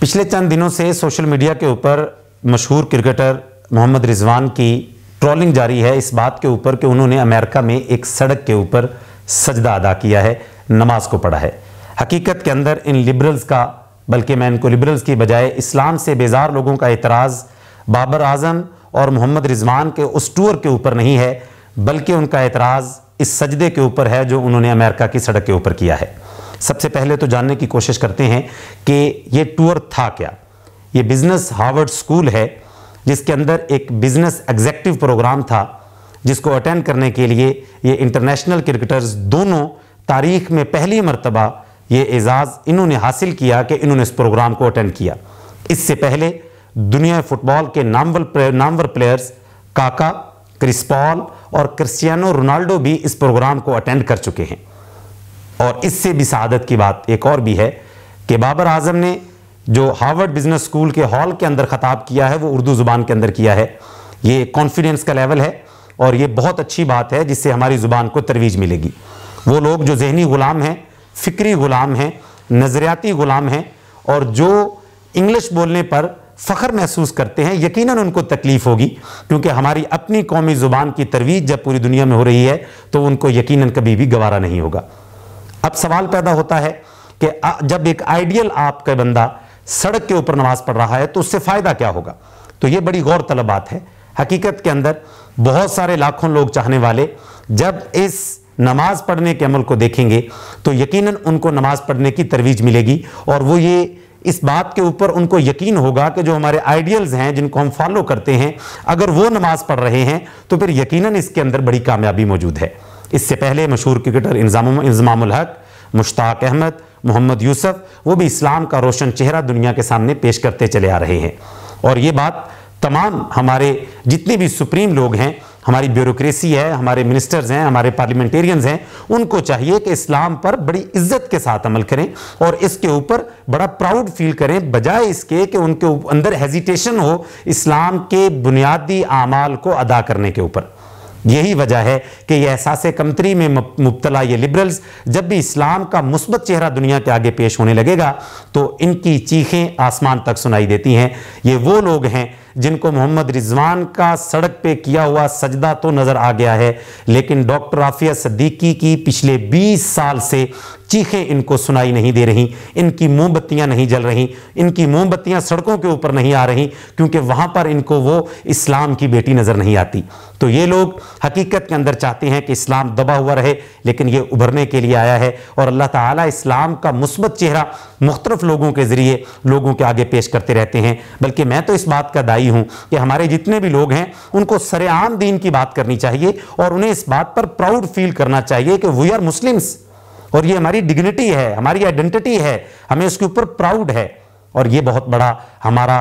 पिछले चंद दिनों से सोशल मीडिया के ऊपर मशहूर क्रिकेटर मोहम्मद रिजवान की ट्रोलिंग जारी है इस बात के ऊपर कि उन्होंने अमेरिका में एक सड़क के ऊपर सजदा अदा किया है नमाज को पढ़ा है हकीकत के अंदर इन लिबरल्स का बल्कि मैं इनको लिबरल्स की बजाय इस्लाम से बेजार लोगों का एतराज़ बाबर आजम और मोहम्मद रिजवान के उस टूर के ऊपर नहीं है बल्कि उनका एतराज़ इस सजदे के ऊपर है जो उन्होंने अमेरिका की सड़क के ऊपर किया है सबसे पहले तो जानने की कोशिश करते हैं कि ये टूर था क्या ये बिज़नेस हार्वर्ड स्कूल है जिसके अंदर एक बिज़नेस एग्जेक्टिव प्रोग्राम था जिसको अटेंड करने के लिए ये इंटरनेशनल क्रिकेटर्स दोनों तारीख में पहली मरतबा ये एजाज़ इन्होंने हासिल किया कि इन्होंने इस प्रोग्राम को अटेंड किया इससे पहले दुनिया फुटबॉल के नामवर नामवर प्लेयर्स काका क्रिस्पॉल और क्रिस्टियानो रोनाल्डो भी इस प्रोग्राम को अटेंड कर चुके हैं और इससे भी शहादत की बात एक और भी है कि बाबर आजम ने जो हार्वर्ड बिजनेस स्कूल के हॉल के अंदर ख़ताब किया है वो उर्दू ज़ुबान के अंदर किया है ये कॉन्फिडेंस का लेवल है और ये बहुत अच्छी बात है जिससे हमारी ज़ुबान को तरवीज मिलेगी वो लोग जो जहनी ग़ुलाम हैं फ़िक्री ग़ुलाम हैं नज़रियाती ग़ुलाम हैं और जो इंग्लिश बोलने पर फ़ख्र महसूस करते हैं यकीन उनको तकलीफ़ होगी क्योंकि हमारी अपनी कौमी ज़ुबान की तरवीज जब पूरी दुनिया में हो रही है तो उनको यकीन कभी भी गवारा नहीं होगा अब सवाल पैदा होता है कि जब एक आइडियल आपका बंदा सड़क के ऊपर नमाज पढ़ रहा है तो उससे फायदा क्या होगा तो ये बड़ी गौर तलब बात है हकीकत के अंदर बहुत सारे लाखों लोग चाहने वाले जब इस नमाज पढ़ने के अमल को देखेंगे तो यकीनन उनको नमाज पढ़ने की तरवीज मिलेगी और वो ये इस बात के ऊपर उनको यकीन होगा कि जो हमारे आइडियल्स हैं जिनको हम फॉलो करते हैं अगर वो नमाज पढ़ रहे हैं तो फिर यकीनन इसके अंदर बड़ी कामयाबी मौजूद है इससे पहले मशहूर क्रिकेटर इंजाम हक मुश्ताक अहमद मोहम्मद यूसफ़ वो भी इस्लाम का रोशन चेहरा दुनिया के सामने पेश करते चले आ रहे हैं और ये बात तमाम हमारे जितने भी सुप्रीम लोग हैं हमारी ब्यूरोक्रेसी है हमारे मिनिस्टर्स हैं हमारे पार्लियामेंटेरियंस हैं उनको चाहिए कि इस्लाम पर बड़ी इज्जत के साथ अमल करें और इसके ऊपर बड़ा प्राउड फील करें बजाय इसके कि उनके अंदर हेजिटेशन हो इस्लाम के बुनियादी आमाल को अदा करने के ऊपर यही वजह है कि यह एहसास कमतरी में मुबतला ये लिबरल्स जब भी इस्लाम का मुस्बत चेहरा दुनिया के आगे पेश होने लगेगा तो इनकी चीखें आसमान तक सुनाई देती हैं ये वो लोग हैं जिनको मोहम्मद रिजवान का सड़क पे किया हुआ सजदा तो नज़र आ गया है लेकिन डॉक्टर आफिया सदीकी की पिछले 20 साल से चीखें इनको सुनाई नहीं दे रही इनकी मोमबत्तियां नहीं जल रही इनकी मोमबत्तियां सड़कों के ऊपर नहीं आ रही क्योंकि वहां पर इनको वो इस्लाम की बेटी नज़र नहीं आती तो ये लोग हकीकत के अंदर चाहते हैं कि इस्लाम दबा हुआ रहे लेकिन ये उभरने के लिए आया है और अल्लाह ताला इस्लाम का मुस्बत चेहरा मुख्तलफ लोगों के ज़रिए लोगों के आगे पेश करते रहते हैं बल्कि मैं तो इस बात का दाई रही हूं कि हमारे जितने भी लोग हैं उनको सरेआम दीन की बात करनी चाहिए और उन्हें इस बात पर प्राउड फील करना चाहिए कि वी आर मुस्लिम्स और ये हमारी डिग्निटी है हमारी आइडेंटिटी है हमें इसके ऊपर प्राउड है और ये बहुत बड़ा हमारा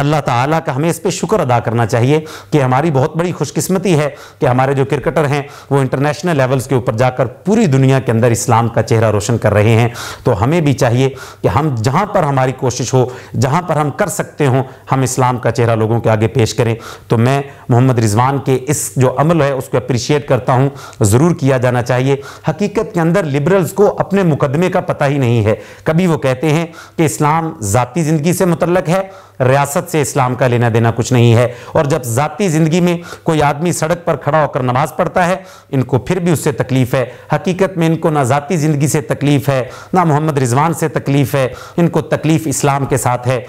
अल्लाह ताला का हमें इस पर शुक्र अदा करना चाहिए कि हमारी बहुत बड़ी खुशकिस्मती है कि हमारे जो क्रिकेटर हैं वो इंटरनेशनल लेवल्स के ऊपर जाकर पूरी दुनिया के अंदर इस्लाम का चेहरा रोशन कर रहे हैं तो हमें भी चाहिए कि हम जहाँ पर हमारी कोशिश हो जहाँ पर हम कर सकते हों हम इस्लाम का चेहरा लोगों के आगे पेश करें तो मैं मोहम्मद रिजवान के इस जो अमल है उसको अप्रिशिएट करता हूँ ज़रूर किया जाना चाहिए हकीकत के अंदर लिबरल्स को अपने मुकदमे का पता ही नहीं है कभी वो कहते हैं कि इस्लाम ज़ाती ज़िंदगी से मुतलक है रियासत से इस्लाम का लेना देना कुछ नहीं है और जब ज़ाती ज़िंदगी में कोई आदमी सड़क पर खड़ा होकर नमाज़ पढ़ता है इनको फिर भी उससे तकलीफ़ है हकीकत में इनको ना ज़ाती ज़िंदगी से तकलीफ़ है ना मोहम्मद रिजवान से तकलीफ़ है इनको तकलीफ़ इस्लाम के साथ है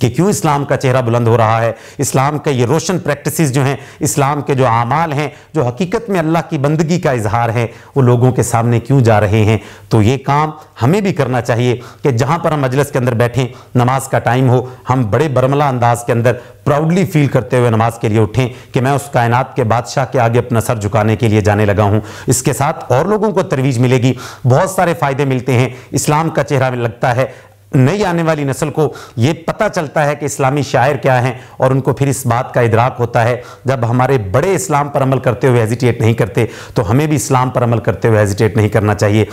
कि क्यों इस्लाम का चेहरा बुलंद हो रहा है इस्लाम के ये रोशन प्रैक्टिसेस जो हैं इस्लाम के जो आमाल हैं जो हकीकत में अल्लाह की बंदगी का इजहार है वो लोगों के सामने क्यों जा रहे हैं तो ये काम हमें भी करना चाहिए कि जहाँ पर हम मजलिस के अंदर बैठें नमाज का टाइम हो हम बड़े बरमला अंदाज के अंदर प्राउडली फील करते हुए नमाज के लिए उठें कि मैं उस कायनात के बादशाह के आगे अपना सर झुकाने के लिए जाने लगा हूँ इसके साथ और लोगों को तरवीज मिलेगी बहुत सारे फ़ायदे मिलते हैं इस्लाम का चेहरा लगता है नई आने वाली नस्ल को ये पता चलता है कि इस्लामी शायर क्या हैं और उनको फिर इस बात का इदराक होता है जब हमारे बड़े इस्लाम पर अमल करते हुए हेजिटेट नहीं करते तो हमें भी इस्लाम पर अमल करते हुए हेजिटेट नहीं करना चाहिए